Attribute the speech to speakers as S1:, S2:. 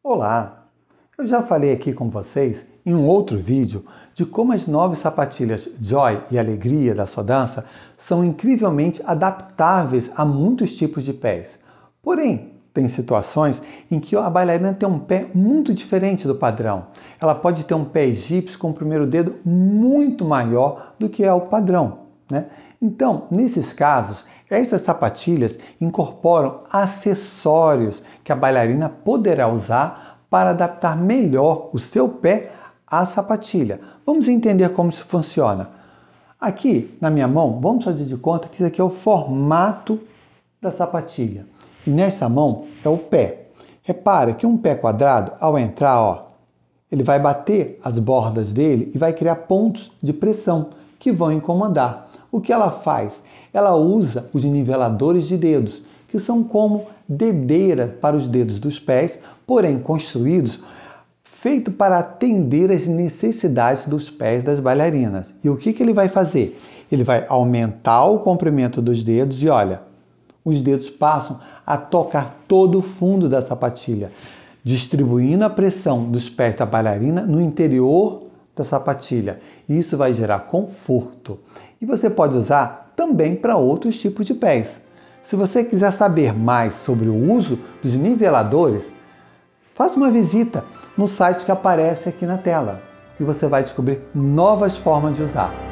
S1: Olá! Eu já falei aqui com vocês em um outro vídeo de como as nove sapatilhas Joy e Alegria da sua dança são incrivelmente adaptáveis a muitos tipos de pés. Porém, tem situações em que a bailarina tem um pé muito diferente do padrão. Ela pode ter um pé egípcio com o primeiro dedo muito maior do que é o padrão. Né? Então, nesses casos, essas sapatilhas incorporam acessórios que a bailarina poderá usar para adaptar melhor o seu pé à sapatilha. Vamos entender como isso funciona. Aqui na minha mão, vamos fazer de conta que isso aqui é o formato da sapatilha. E nessa mão é o pé. Repara que um pé quadrado, ao entrar, ó, ele vai bater as bordas dele e vai criar pontos de pressão que vão incomodar. O que ela faz? Ela usa os niveladores de dedos, que são como dedeira para os dedos dos pés, porém construídos feito para atender às necessidades dos pés das bailarinas. E o que, que ele vai fazer? Ele vai aumentar o comprimento dos dedos e olha, os dedos passam a tocar todo o fundo da sapatilha, distribuindo a pressão dos pés da bailarina no interior da sapatilha. E isso vai gerar conforto. E você pode usar também para outros tipos de pés. Se você quiser saber mais sobre o uso dos niveladores, faça uma visita no site que aparece aqui na tela e você vai descobrir novas formas de usar.